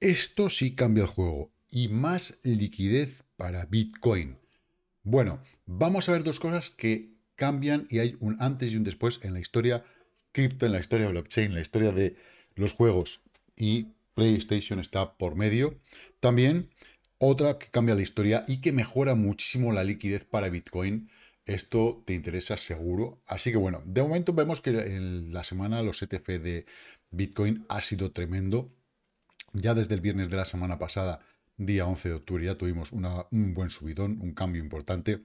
Esto sí cambia el juego y más liquidez para Bitcoin. Bueno, vamos a ver dos cosas que cambian y hay un antes y un después en la historia cripto, en la historia blockchain, en la historia de los juegos y PlayStation está por medio. También otra que cambia la historia y que mejora muchísimo la liquidez para Bitcoin. Esto te interesa seguro. Así que bueno, de momento vemos que en la semana los ETF de Bitcoin ha sido tremendo. Ya desde el viernes de la semana pasada, día 11 de octubre, ya tuvimos un buen subidón, un cambio importante.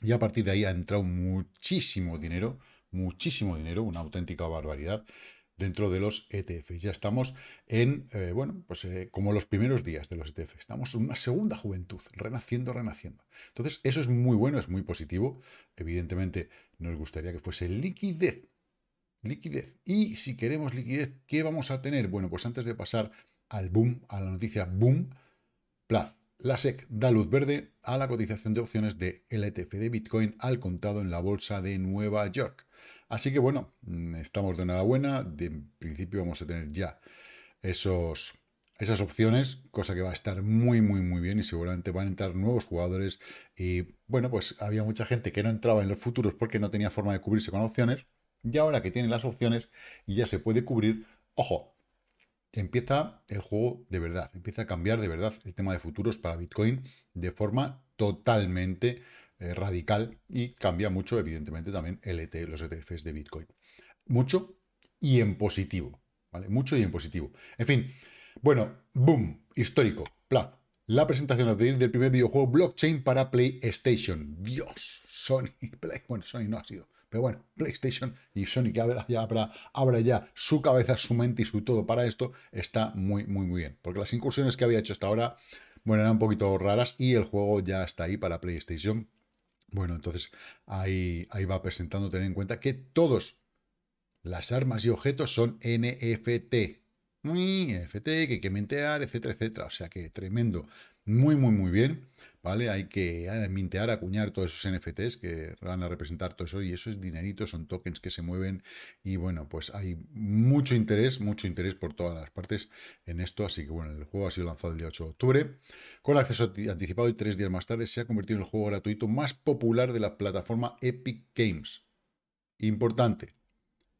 Y a partir de ahí ha entrado muchísimo dinero, muchísimo dinero, una auténtica barbaridad dentro de los ETFs. Ya estamos en, eh, bueno, pues eh, como los primeros días de los ETFs. Estamos en una segunda juventud, renaciendo, renaciendo. Entonces, eso es muy bueno, es muy positivo. Evidentemente, nos gustaría que fuese liquidez. Liquidez. Y si queremos liquidez, ¿qué vamos a tener? Bueno, pues antes de pasar al boom, a la noticia boom, plaf. La SEC da luz verde a la cotización de opciones de LTP de Bitcoin al contado en la bolsa de Nueva York. Así que bueno, mm, estamos de nada buena. De principio vamos a tener ya esos, esas opciones, cosa que va a estar muy, muy, muy bien y seguramente van a entrar nuevos jugadores. Y bueno, pues había mucha gente que no entraba en los futuros porque no tenía forma de cubrirse con opciones. Y ahora que tiene las opciones y ya se puede cubrir, ojo, empieza el juego de verdad, empieza a cambiar de verdad el tema de futuros para Bitcoin de forma totalmente eh, radical y cambia mucho, evidentemente, también el e los ETFs de Bitcoin. Mucho y en positivo, ¿vale? Mucho y en positivo. En fin, bueno, boom, histórico, plaf. La presentación del primer videojuego blockchain para PlayStation. Dios, Sony, bueno, Sony no ha sido, pero bueno, PlayStation y Sony que abra ya ya su cabeza, su mente y su todo para esto, está muy, muy, muy bien. Porque las incursiones que había hecho hasta ahora, bueno, eran un poquito raras y el juego ya está ahí para PlayStation. Bueno, entonces ahí, ahí va presentando, tener en cuenta que todos las armas y objetos son NFT. NFT, que hay que mentear, etcétera, etcétera. O sea que tremendo. Muy, muy, muy bien. ¿vale? Hay que eh, mintear, acuñar todos esos NFTs que van a representar todo eso y eso es dinerito, son tokens que se mueven y bueno, pues hay mucho interés, mucho interés por todas las partes en esto, así que bueno, el juego ha sido lanzado el día 8 de octubre con acceso anticipado y tres días más tarde se ha convertido en el juego gratuito más popular de la plataforma Epic Games. Importante,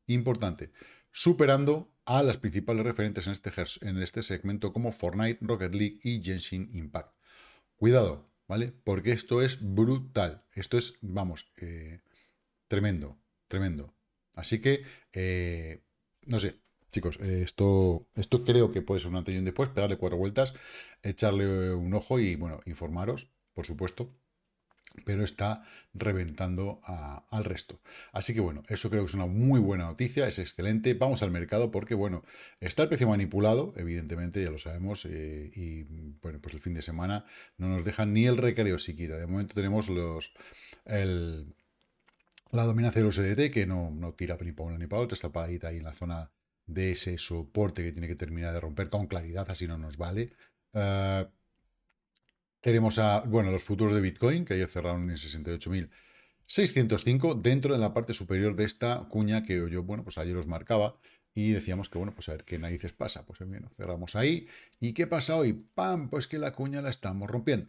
importante, superando a las principales referentes en este, en este segmento como Fortnite, Rocket League y Genshin Impact. Cuidado, ¿vale? Porque esto es brutal, esto es, vamos, eh, tremendo, tremendo. Así que, eh, no sé, chicos, eh, esto, esto creo que puede ser un antes después, pegarle cuatro vueltas, echarle un ojo y, bueno, informaros, por supuesto pero está reventando al resto. Así que bueno, eso creo que es una muy buena noticia, es excelente. Vamos al mercado porque, bueno, está el precio manipulado, evidentemente, ya lo sabemos, eh, y bueno, pues el fin de semana no nos deja ni el recreo siquiera. De momento tenemos los... la dominancia del EDT, que no, no tira ni para uno ni para otro, está paradita ahí en la zona de ese soporte que tiene que terminar de romper con claridad, así no nos vale. Eh, tenemos a, bueno, los futuros de Bitcoin, que ayer cerraron en 68.605, dentro de la parte superior de esta cuña que yo, bueno, pues ayer os marcaba y decíamos que, bueno, pues a ver qué narices pasa. Pues eh, bueno, cerramos ahí. ¿Y qué pasa hoy? ¡Pam! Pues que la cuña la estamos rompiendo.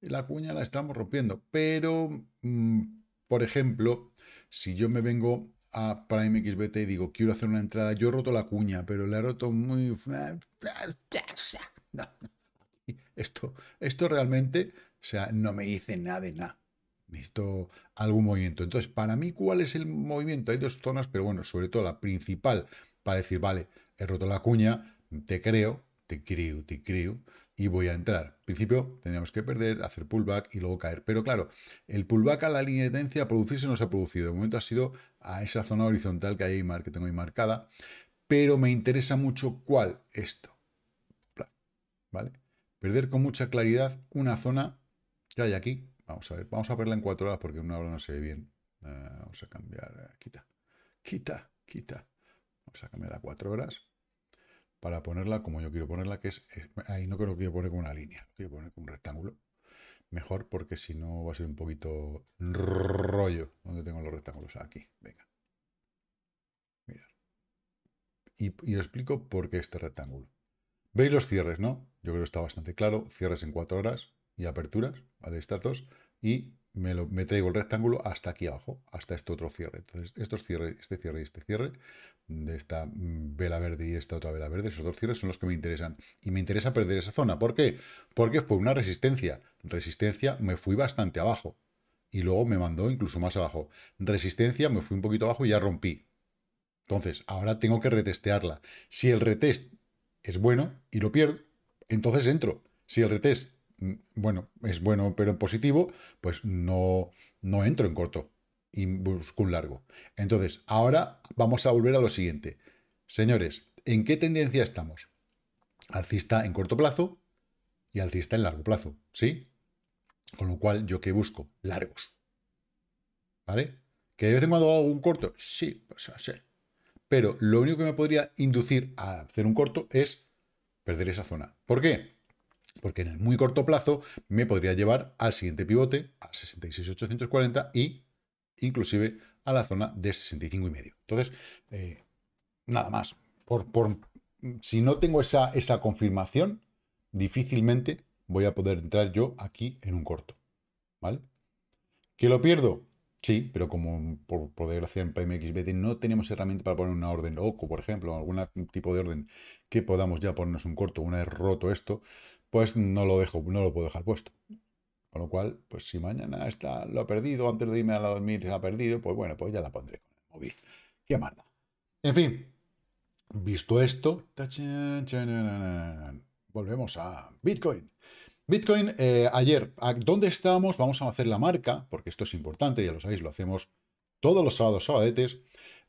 La cuña la estamos rompiendo. Pero, mm, por ejemplo, si yo me vengo a Prime XBT y digo, quiero hacer una entrada, yo he roto la cuña, pero la he roto muy... esto, esto realmente, o sea, no me dice nada de nada. Necesito algún movimiento. Entonces, para mí, ¿cuál es el movimiento? Hay dos zonas, pero bueno, sobre todo la principal para decir, vale, he roto la cuña, te creo, te creo, te creo, y voy a entrar. En principio, tenemos que perder, hacer pullback y luego caer. Pero claro, el pullback a la línea de tendencia a producirse no se ha producido. De momento ha sido a esa zona horizontal que, hay, que tengo ahí marcada. Pero me interesa mucho cuál, esto. ¿Vale? Perder con mucha claridad una zona que hay aquí. Vamos a ver, vamos a verla en cuatro horas porque en una hora no se ve bien. Ah, vamos a cambiar, eh, quita, quita, quita. Vamos a cambiar a cuatro horas para ponerla como yo quiero ponerla, que es, ahí no creo que quiero poner con una línea, quiero poner con un rectángulo. Mejor porque si no va a ser un poquito rollo donde tengo los rectángulos. Aquí, venga. Mirad. Y, y explico por qué este rectángulo. Veis los cierres, ¿no? Yo creo que está bastante claro. Cierres en cuatro horas y aperturas, ¿vale? Estas dos. Y me, traigo el rectángulo hasta aquí abajo, hasta este otro cierre. Entonces, estos cierres, este cierre y este cierre, de esta mm, vela verde y esta otra vela verde, esos dos cierres son los que me interesan. Y me interesa perder esa zona. ¿Por qué? Porque fue una resistencia. Resistencia, me fui bastante abajo. Y luego me mandó incluso más abajo. Resistencia, me fui un poquito abajo y ya rompí. Entonces, ahora tengo que retestearla. Si el retest es bueno y lo pierdo, entonces entro. Si el retest, mm, bueno, es bueno pero en positivo, pues no, no entro en corto y busco un largo. Entonces, ahora vamos a volver a lo siguiente. Señores, ¿en qué tendencia estamos? Alcista en corto plazo y alcista en largo plazo, ¿sí? Con lo cual, ¿yo qué busco? Largos. ¿Vale? ¿Que de vez en cuando hago un corto? Sí, pues sí pero lo único que me podría inducir a hacer un corto es perder esa zona. ¿Por qué? Porque en el muy corto plazo me podría llevar al siguiente pivote, a 66.840 y inclusive a la zona de 65.5. Entonces, eh, nada más. Por, si no tengo esa, esa confirmación, difícilmente voy a poder entrar yo aquí en un corto. ¿Vale? ¿Que lo pierdo? Sí, pero como por, poder hacer en PMXBT no tenemos herramienta para poner una orden loco, por ejemplo, algún tipo de orden que podamos ya ponernos un corto una vez roto esto, pues no lo dejo, no lo puedo dejar puesto. Con lo cual, pues si mañana está, lo ha perdido, antes de irme a dormir se ha perdido, pues bueno, pues ya la pondré con el móvil. ¡Qué marda! En fin, visto esto, volvemos a Bitcoin. Bitcoin, eh, ayer, ¿dónde estábamos? Vamos a hacer la marca, porque esto es importante, ya lo sabéis, lo hacemos todos los sábados, sabadetes.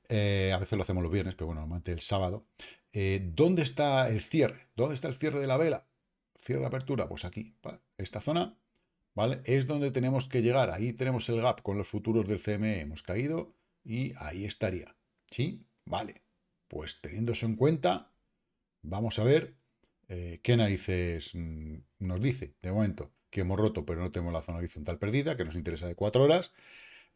Eh, a veces lo hacemos los viernes, pero bueno, normalmente el sábado. Eh, ¿Dónde está el cierre? ¿Dónde está el cierre de la vela? Cierre apertura, pues aquí, esta zona, ¿vale? Es donde tenemos que llegar. Ahí tenemos el gap con los futuros del CME. Hemos caído y ahí estaría. ¿Sí? Vale. Pues teniendo eso en cuenta, vamos a ver eh, ¿qué narices mm, nos dice? De momento, que hemos roto, pero no tenemos la zona horizontal perdida, que nos interesa de 4 horas.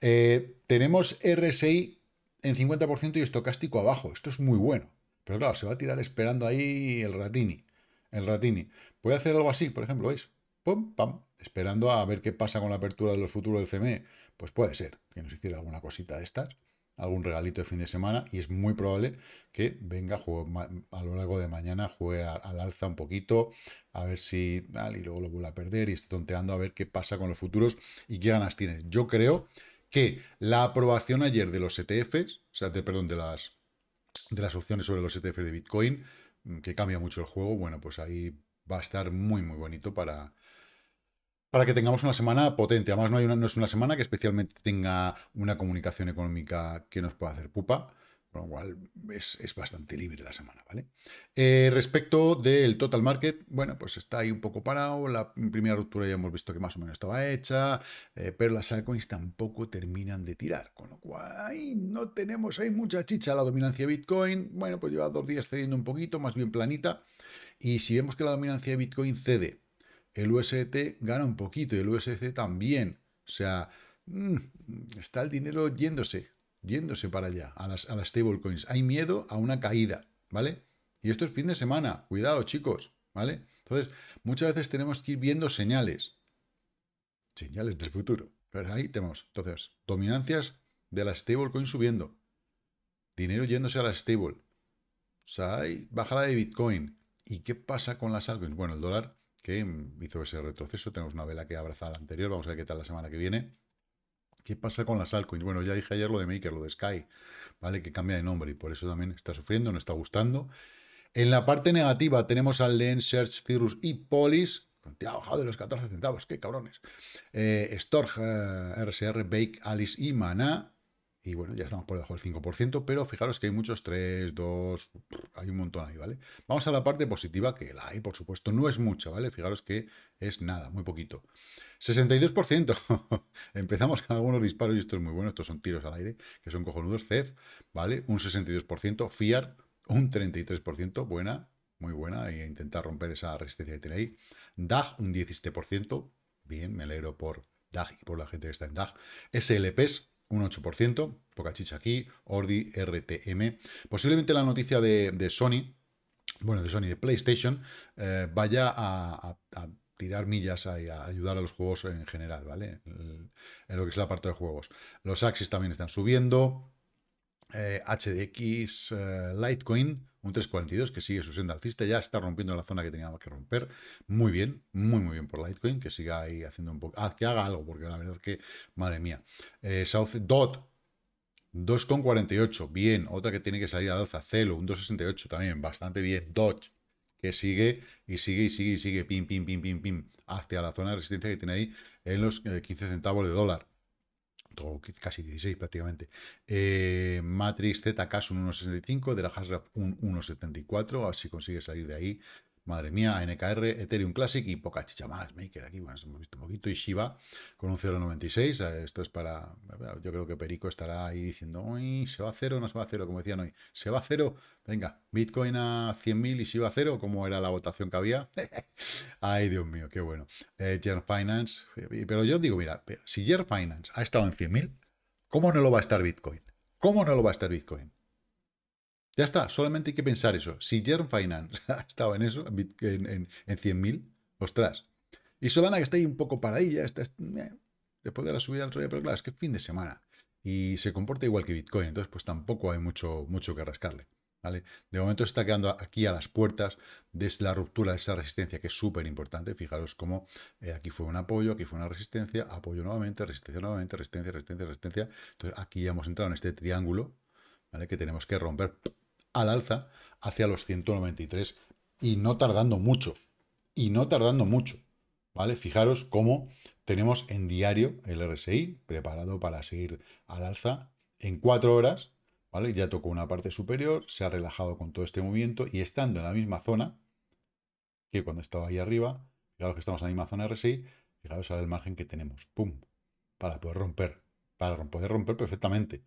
Eh, tenemos RSI en 50% y estocástico abajo. Esto es muy bueno. Pero claro, se va a tirar esperando ahí el ratini. El ratini. puede hacer algo así, por ejemplo, ¿veis? Pum, pam, esperando a ver qué pasa con la apertura del futuro del CME. Pues puede ser que nos hiciera alguna cosita de estas algún regalito de fin de semana y es muy probable que venga a lo largo de mañana, juegue al alza un poquito, a ver si tal, y luego lo vuelve a perder y esté tonteando a ver qué pasa con los futuros y qué ganas tiene. Yo creo que la aprobación ayer de los ETFs, o sea, de, perdón, de las, de las opciones sobre los ETFs de Bitcoin, mm, que cambia mucho el juego, bueno, pues ahí va a estar muy, muy bonito para, para que tengamos una semana potente. Además, no, hay es una semana que especialmente tenga una comunicación económica que nos pueda hacer pupa, con lo cual es, bastante libre la semana, ¿vale? Eh, respecto del total market, bueno, pues está ahí un poco parado, la primera ruptura ya hemos visto que más o menos estaba hecha, eh, pero las altcoins tampoco terminan de tirar, con lo cual no tenemos hay mucha chicha. La dominancia de Bitcoin, bueno, pues lleva dos días cediendo un poquito, más bien planita, y si vemos que la dominancia de Bitcoin cede, el UST gana un poquito y el USC también. O sea, mm, está el dinero yéndose, yéndose para allá, a las, a las stablecoins. Hay miedo a una caída, ¿vale? Y esto es fin de semana, cuidado chicos, ¿vale? Entonces, muchas veces tenemos que ir viendo señales, señales del futuro. Pero ahí tenemos, entonces, dominancias de las stablecoins subiendo, dinero yéndose a las stable, o sea, hay bajada de Bitcoin. ¿Y qué pasa con las altcoins? Bueno, el dólar que hizo ese retroceso. Tenemos una vela que abraza la anterior. Vamos a ver qué tal la semana que viene. ¿Qué pasa con las altcoins? Bueno, ya dije ayer lo de Maker, lo de Sky, ¿vale? Que cambia de nombre y por eso también está sufriendo, no está gustando. En la parte negativa tenemos al Lens, Search, Cirrus y Polis. Te ha bajado de los 14 centavos, qué cabrones. Eh, RSR, eh, Bake, Alice y Maná. Y bueno, ya estamos por debajo del 5%, pero fijaros que hay muchos 3, 2, hay un montón ahí, ¿vale? Vamos a la parte positiva, que la hay, por supuesto, no es mucha, ¿vale? Fijaros que es nada, muy poquito. 62%, empezamos con algunos disparos y esto es muy bueno, estos son tiros al aire, que son cojonudos, CEF, ¿vale? Un 62%, FIAR, un 33%, buena, muy buena, e intentar romper esa resistencia que tiene ahí. DAG, un 17%, bien, me alegro por DAG y por la gente que está en DAG. SLPs, un 8%, poca chicha aquí, Ordi, RTM. Posiblemente la noticia de, Sony, bueno, de Sony, de PlayStation, eh, vaya a, tirar millas a, a, ayudar a los juegos en general, ¿vale? En, lo que es la parte de juegos. Los Axis también están subiendo, HDX, eh, eh, Litecoin, un 3.42 que sigue su senda alcista, ya está rompiendo la zona que tenía que romper, muy bien, muy muy bien por Litecoin, que siga ahí haciendo un poco, ah, que haga algo, porque la verdad que, madre mía, eh, South Dot, 2,48, bien, otra que tiene que salir a alza, Celo, un 2,68 también, bastante bien, Dodge, que sigue y sigue y sigue y sigue, pim, pim, pim, pim, pim, hacia la zona de resistencia que tiene ahí en los 15 eh, centavos de dólar casi 16 prácticamente. Eh, Matrix ZK un 1.65, de la Hasgraph un 1.74, a ver si consigue salir de ahí. Madre mía, NKR, Ethereum Classic y poca chicha más. Maker aquí, bueno, hemos visto un poquito. Y Shiba con un 0.96. Eh, esto es para... Yo creo que Perico estará ahí diciendo, uy, se va a cero, no se va a cero, como decían hoy. Se va a cero, venga, Bitcoin a 100.000 y Shiba a cero, como era la votación que había. Ay, Dios mío, qué bueno. Eh, Finance, pero yo digo, mira, si Yer Finance ha estado en 100.000, ¿cómo no lo va a estar Bitcoin? ¿Cómo no lo va a estar Bitcoin? Ya está, solamente hay que pensar eso. Si Germ Finance ha estado en eso, en, 100.000, ostras. Y Solana que está ahí un poco para ya está, después de la subida del rollo, pero claro, es que es fin de semana. Y se comporta igual que Bitcoin, entonces pues tampoco hay mucho, mucho que rascarle. ¿Vale? De momento está quedando aquí a las puertas de la ruptura de esa resistencia, que es súper importante. Fijaros cómo eh, aquí fue un apoyo, aquí fue una resistencia, apoyo nuevamente, resistencia nuevamente, resistencia, resistencia, resistencia. Entonces aquí ya hemos entrado en este triángulo, ¿vale? Que tenemos que romper al alza hacia los 193 y no tardando mucho. Y no tardando mucho. ¿Vale? Fijaros cómo tenemos en diario el RSI preparado para seguir al alza en cuatro horas. ¿Vale? Ya tocó una parte superior, se ha relajado con todo este movimiento y estando en la misma zona que cuando estaba ahí arriba, fijaros que estamos en la misma zona RSI, fijaros ahora el margen que tenemos, ¡pum! Para poder romper, para poder romper perfectamente.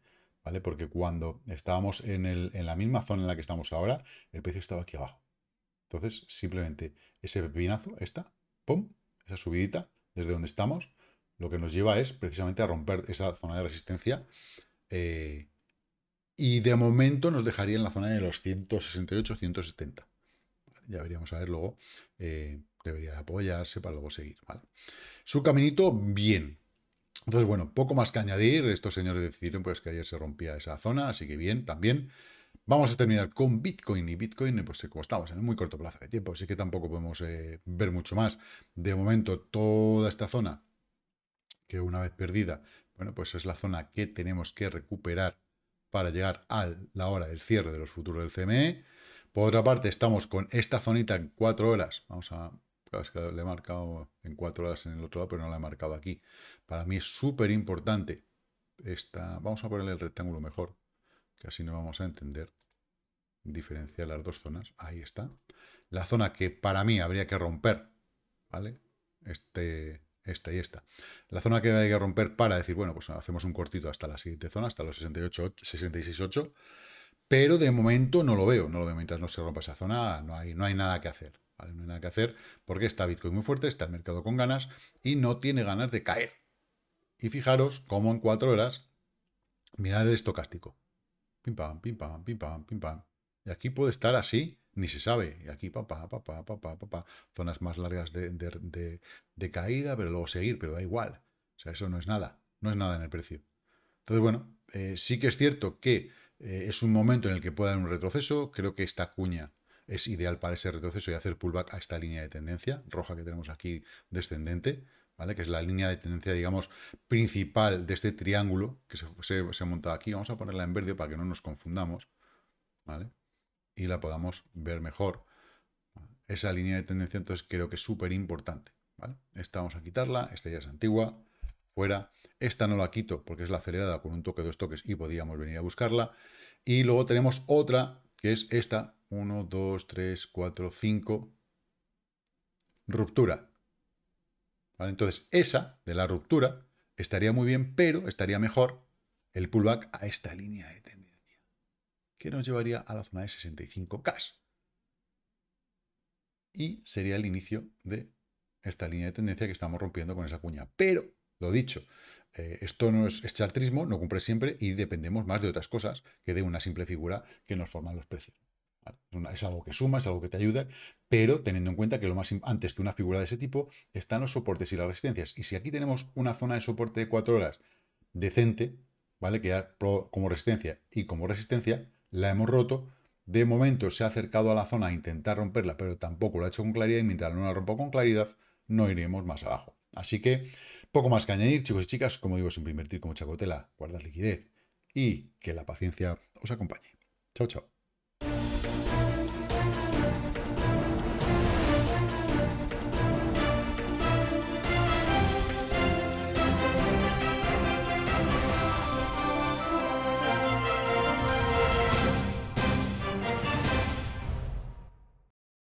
Porque cuando estábamos en, la misma zona en la que estamos ahora, el precio estaba aquí abajo. Entonces, simplemente ese pepinazo, esta, pum, esa subidita, desde donde estamos, lo que nos lleva es precisamente a romper esa zona de resistencia. Eh, y de momento nos dejaría en la zona de los 168, 170. Ya veríamos a ver luego. Eh, debería de apoyarse para luego seguir, Su caminito, bien. Entonces, bueno, poco más que añadir. Estos señores decidieron pues, que ayer se rompía esa zona, así que bien, también. Vamos a terminar con Bitcoin y Bitcoin, pues eh, como estamos, en un muy corto plazo de tiempo, así que tampoco podemos eh, ver mucho más. De momento, toda esta zona, que una vez perdida, bueno, pues es la zona que tenemos que recuperar para llegar a la hora del cierre de los futuros del CME. Por otra parte, estamos con esta zonita en cuatro horas. Vamos a que le he marcado en cuatro horas en el otro lado, pero no la he marcado aquí. Para mí es súper importante esta... Vamos a ponerle el rectángulo mejor, que así no vamos a entender diferenciar las dos zonas. Ahí está. La zona que para mí habría que romper, ¿vale? Este, esta y esta. La zona que hay que romper para decir, bueno, pues hacemos un cortito hasta la siguiente zona, hasta los 68, 66.8, pero de momento no lo veo, no lo veo mientras no se rompa esa zona, no hay, no hay nada que hacer. No hay nada que hacer porque está Bitcoin muy fuerte, está el mercado con ganas y no tiene ganas de caer. Y fijaros cómo en cuatro horas, mirar el estocástico. Pim pam, pim pam, pim pam, pim pam. Y aquí puede estar así, ni se sabe. Y aquí, papá, papá, papá, papá. Zonas más largas de, de, caída, pero luego seguir, pero da igual. O sea, eso no es nada. No es nada en el precio. Entonces, bueno, eh, sí que es cierto que eh, es un momento en el que puede haber un retroceso. Creo que esta cuña es ideal para ese retroceso y hacer pullback a esta línea de tendencia roja que tenemos aquí descendente, ¿vale? que es la línea de tendencia, digamos, principal de este triángulo que se, ha montado aquí. Vamos a ponerla en verde para que no nos confundamos ¿vale? y la podamos ver mejor. Esa línea de tendencia entonces creo que es súper importante. Esta vamos a quitarla, esta ya es antigua, fuera. Esta no la quito porque es la acelerada con un toque, dos toques y podíamos venir a buscarla. Y luego tenemos otra que es esta, 1, 2, 3, 4, 5. Ruptura. Entonces, esa de la ruptura estaría muy bien, pero estaría mejor el pullback a esta línea de tendencia, que nos llevaría a la zona de 65K. Y sería el inicio de esta línea de tendencia que estamos rompiendo con esa cuña. Pero, lo dicho, eh, esto no es chartrismo, no cumple siempre y dependemos más de otras cosas que de una simple figura que nos forman los precios es algo que suma, es algo que te ayuda, pero teniendo en cuenta que lo más antes que una figura de ese tipo están los soportes y las resistencias. Y si aquí tenemos una zona de soporte de 4 horas decente, ¿vale? Que ya como resistencia y como resistencia la hemos roto. De momento se ha acercado a la zona a intentar romperla, pero tampoco lo ha hecho con claridad y mientras no la rompa con claridad, no iremos más abajo. Así que poco más que añadir, chicos y chicas, como digo, siempre invertir como chacotela, guardar liquidez y que la paciencia os acompañe. Chao, chao.